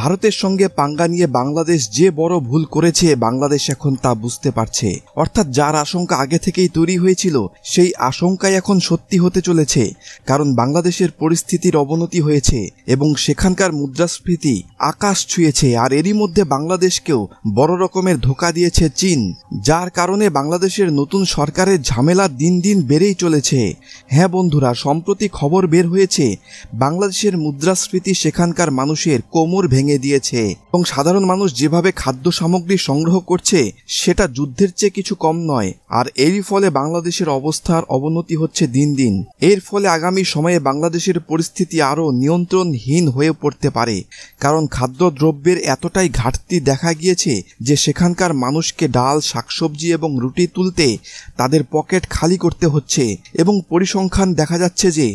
ভারতের সঙ্গে পাঙ্গা নিয়ে বাংলাদেশ যে বড় ভুল করেছে বাংলাদেশ এখন তা বুঝতে পারছে অর্থাৎ যার আশঙ্কা আগে থেকেই তৈরি হয়েছিল সেই আশঙ্কাই এখন সত্যি হতে চলেছে কারণ বাংলাদেশের পরিস্থিতির অবনতি হয়েছে এবং সেখানকার মুদ্রাস্ফীতি আকাশ ছুঁয়েছে আর এরই মধ্যে বাংলাদেশকেও বড় রকমের ধোকা দিয়েছে চীন যার কারণে বাংলাদেশের নতুন সরকারের ঝামেলা দিন দিন বেড়েই চলেছে হ্যাঁ বন্ধুরা সম্প্রতি খবর বের হয়েছে বাংলাদেশের মুদ্রাস্ফীতি সেখানকার মানুষের কোমর ভেঙে দিয়েছে এবং সাধারণ মানুষ যেভাবে খাদ্য সামগ্রী সংগ্রহ করছে সেটা যুদ্ধের চেয়ে কিছু কম নয় আর এরই ফলে বাংলাদেশের অবস্থার অবনতি হচ্ছে দিন দিন এর ফলে আগামী সময়ে বাংলাদেশের পরিস্থিতি আরও নিয়ন্ত্রণহীন হয়ে পড়তে পারে কারণ খাদ্য দ্রব্যের এতটাই ঘাটতি দেখা গিয়েছে যে সেখানকার মানুষকে ডাল শাকসবজি এবং রুটি তুলতে তাদের পকেট খালি করতে হচ্ছে এবং পরিসংখ্যান দেখা যাচ্ছে যে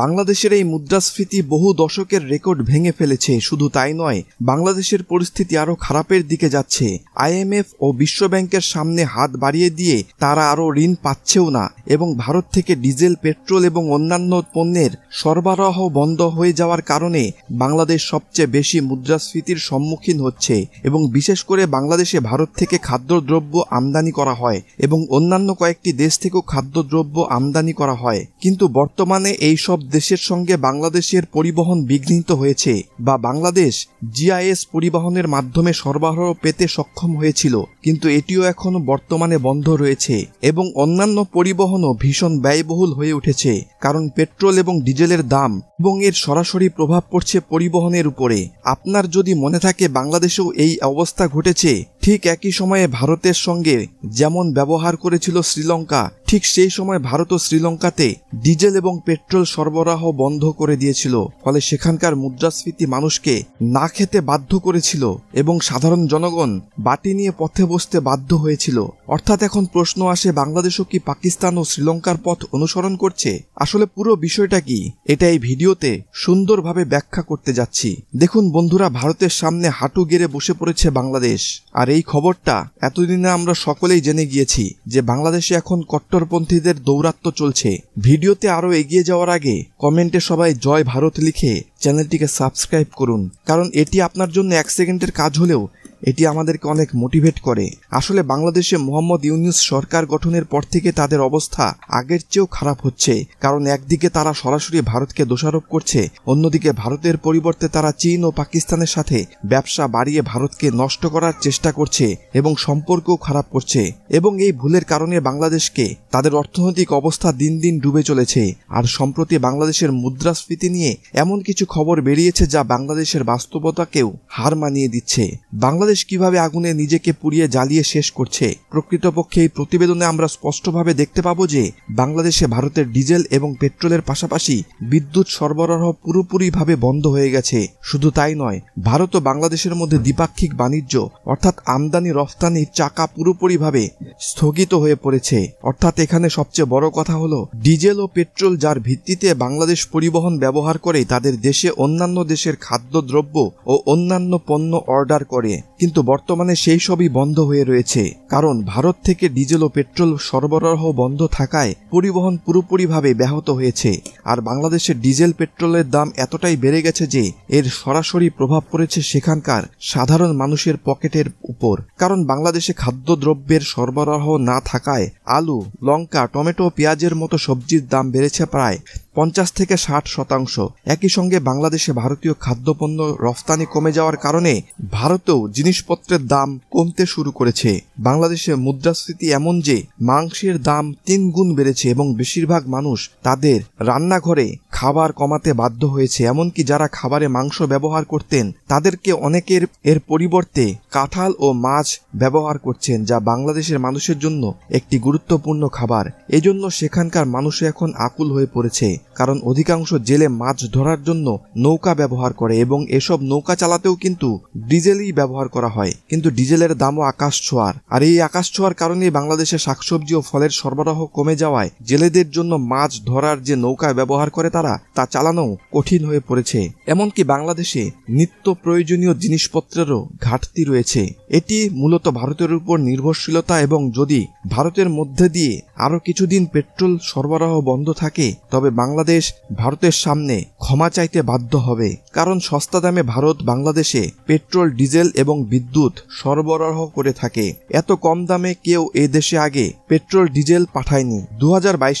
বাংলাদেশের এই মুদ্রাস্ফীতি বহু দশকের রেকর্ড ভেঙে ফেলেছে শুধু তাই নয় নয় বাংলাদেশের পরিস্থিতি আরও খারাপের দিকে যাচ্ছে আইএমএফ ও বিশ্বব্যাংকের সামনে হাত বাড়িয়ে দিয়ে তারা আরও ঋণ পাচ্ছেও না এবং ভারত থেকে ডিজেল পেট্রোল এবং অন্যান্য পণ্যের সরবরাহ বন্ধ হয়ে যাওয়ার কারণে বাংলাদেশ সবচেয়ে বেশি মুদ্রাস্ফীতির সম্মুখীন হচ্ছে এবং বিশেষ করে বাংলাদেশে ভারত থেকে খাদ্যদ্রব্য আমদানি করা হয় এবং অন্যান্য কয়েকটি দেশ থেকেও খাদ্যদ্রব্য আমদানি করা হয় কিন্তু বর্তমানে এই সব দেশের সঙ্গে বাংলাদেশের পরিবহন বিঘ্নিত হয়েছে বা বাংলাদেশ জিআইএস পরিবহনের মাধ্যমে সরবরাহ পেতে সক্ষম হয়েছিল কিন্তু এটিও এখন বর্তমানে বন্ধ রয়েছে এবং অন্যান্য পরিবহনও ভীষণ ব্যয়বহুল হয়ে উঠেছে কারণ পেট্রোল এবং ডিজেলের দাম এবং এর সরাসরি প্রভাব পড়ছে পরিবহনের উপরে আপনার যদি মনে থাকে বাংলাদেশেও এই অবস্থা ঘটেছে ঠিক একই সময়ে ভারতের সঙ্গে যেমন ব্যবহার করেছিল শ্রীলঙ্কা ঠিক সেই সময় ভারত ও শ্রীলঙ্কাতে ডিজেল এবং পেট্রোল সরবরাহ বন্ধ করে দিয়েছিল ফলে সেখানকার মুদ্রাস্ফীতি মানুষকে না খেতে বাধ্য করেছিল এবং সাধারণ জনগণ বাটি নিয়ে পথে বসতে বাধ্য হয়েছিল অর্থাৎ এখন প্রশ্ন আসে বাংলাদেশও কি পাকিস্তান ও শ্রীলঙ্কার পথ অনুসরণ করছে আসলে পুরো বিষয়টা কি এটা এই ভিডিওতে সুন্দরভাবে ব্যাখ্যা করতে যাচ্ছি দেখুন বন্ধুরা ভারতের সামনে হাঁটু গেড়ে বসে পড়েছে বাংলাদেশ আর এই খবরটা এতদিনে আমরা সকলেই জেনে গিয়েছি যে বাংলাদেশে এখন কট্টরপন্থীদের দৌরাত্ম চলছে ভিডিওতে আরও এগিয়ে যাওয়ার আগে কমেন্টে সবাই জয় ভারত লিখে চ্যানেলটিকে সাবস্ক্রাইব করুন কারণ এটি আপনার জন্য এক সেকেন্ডের কাজ হলেও এটি আমাদেরকে অনেক মোটিভেট করে আসলে বাংলাদেশে মোহাম্মদ ইউনুস সরকার গঠনের পর থেকে তাদের অবস্থা আগের চেয়েও খারাপ হচ্ছে কারণ একদিকে তারা সরাসরি ভারতকে দোষারোপ করছে অন্যদিকে ভারতের পরিবর্তে তারা চীন ও পাকিস্তানের সাথে ব্যবসা বাড়িয়ে ভারতকে নষ্ট করার চেষ্টা করছে এবং সম্পর্কও খারাপ করছে এবং এই ভুলের কারণে বাংলাদেশকে তাদের অর্থনৈতিক অবস্থা দিন দিন ডুবে চলেছে আর সম্প্রতি বাংলাদেশের মুদ্রাস্ফীতি নিয়ে এমন কিছু খবর বেরিয়েছে যা বাংলাদেশের বাস্তবতাকেও হার মানিয়ে দিচ্ছে বাংলাদেশ বাংলাদেশ কিভাবে আগুনে নিজেকে পুড়িয়ে জ্বালিয়ে শেষ করছে প্রকৃতপক্ষে এই প্রতিবেদনে আমরা স্পষ্টভাবে দেখতে পাব যে বাংলাদেশে ভারতের ডিজেল এবং পেট্রোলের পাশাপাশি বিদ্যুৎ সরবরাহ পুরোপুরিভাবে বন্ধ হয়ে গেছে শুধু তাই নয় ভারত ও বাংলাদেশের মধ্যে দ্বিপাক্ষিক বাণিজ্য অর্থাৎ আমদানি রফতানির চাকা পুরোপুরিভাবে স্থগিত হয়ে পড়েছে অর্থাৎ এখানে সবচেয়ে বড় কথা হলো ডিজেল ও পেট্রোল যার ভিত্তিতে বাংলাদেশ পরিবহন ব্যবহার করে তাদের দেশে অন্যান্য দেশের খাদ্যদ্রব্য ও অন্যান্য পণ্য অর্ডার করে কিন্তু বর্তমানে সেই সবই বন্ধ হয়ে রয়েছে কারণ ভারত থেকে ডিজেল ও পেট্রোল সরবরাহ বন্ধ থাকায় পরিবহন পুরোপুরিভাবে ব্যাহত হয়েছে আর বাংলাদেশে ডিজেল পেট্রোলের দাম এতটাই বেড়ে গেছে যে এর সরাসরি প্রভাব পড়েছে সেখানকার সাধারণ মানুষের পকেটের উপর কারণ বাংলাদেশে খাদ্যদ্রব্যের সরবরাহ না থাকায় আলু লঙ্কা টমেটো পেঁয়াজের মতো সবজির দাম বেড়েছে প্রায় পঞ্চাশ থেকে ষাট শতাংশ একই সঙ্গে বাংলাদেশে ভারতীয় খাদ্যপণ্য রফতানি কমে যাওয়ার কারণে ভারতেও জিনিসপত্রের দাম কমতে শুরু করেছে বাংলাদেশে মুদ্রাস্ফীতি এমন যে মাংসের দাম তিন গুণ বেড়েছে এবং বেশিরভাগ মানুষ তাদের রান্নাঘরে খাবার কমাতে বাধ্য হয়েছে এমনকি যারা খাবারে মাংস ব্যবহার করতেন তাদেরকে অনেকের এর পরিবর্তে কাঁঠাল ও মাছ ব্যবহার করছেন যা বাংলাদেশের মানুষের জন্য একটি গুরুত্বপূর্ণ খাবার এজন্য সেখানকার মানুষ এখন আকুল হয়ে পড়েছে কারণ অধিকাংশ জেলে মাছ ধরার জন্য নৌকা ব্যবহার করে এবং এসব নৌকা চালাতেও কিন্তু ডিজেলই ব্যবহার করা হয় কিন্তু ডিজেলের দামও আকাশ ছোঁয়ার আর এই আকাশ ছোঁয়ার কারণে বাংলাদেশে শাকসবজি ও ফলের সরবরাহ কমে যাওয়ায় জেলেদের জন্য মাছ ধরার যে নৌকা ব্যবহার করে তারা তা চালানো কঠিন হয়ে পড়েছে এমনকি বাংলাদেশে নিত্য প্রয়োজনীয় জিনিসপত্রেরও ঘাটতি রয়েছে এটি মূলত ভারতের উপর নির্ভরশীলতা এবং যদি ভারতের মধ্যে দিয়ে আরও কিছুদিন পেট্রোল সরবরাহ বন্ধ থাকে তবে বাংলাদেশ ভারতের সামনে ক্ষমা চাইতে বাধ্য হবে কারণ সস্তা দামে ভারত বাংলাদেশে পেট্রোল ডিজেল এবং বিদ্যুৎ সরবরাহ করে থাকে এত কম দামে কেউ এ দেশে আগে পেট্রোল ডিজেল পাঠায়নি দু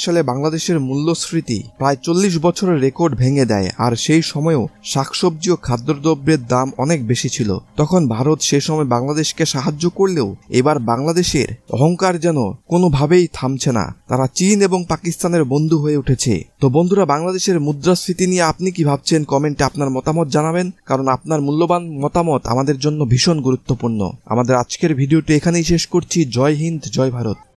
সালে বাংলাদেশের মূল্যস্ফীতি প্রায় চল্লিশ বছর বছরের রেকর্ড ভেঙে দেয় আর সেই সময়েও শাকসবজি ও খাদ্যদ্রব্যের দাম অনেক বেশি ছিল তখন ভারত সে সময় বাংলাদেশকে সাহায্য করলেও এবার বাংলাদেশের অহংকার যেন কোনোভাবেই থামছে না তারা চীন এবং পাকিস্তানের বন্ধু হয়ে উঠেছে তো বন্ধুরা বাংলাদেশের মুদ্রাস্ফীতি নিয়ে আপনি কি ভাবছেন কমেন্টে আপনার মতামত জানাবেন কারণ আপনার মূল্যবান মতামত আমাদের জন্য ভীষণ গুরুত্বপূর্ণ আমাদের আজকের ভিডিওটি এখানেই শেষ করছি জয় হিন্দ জয় ভারত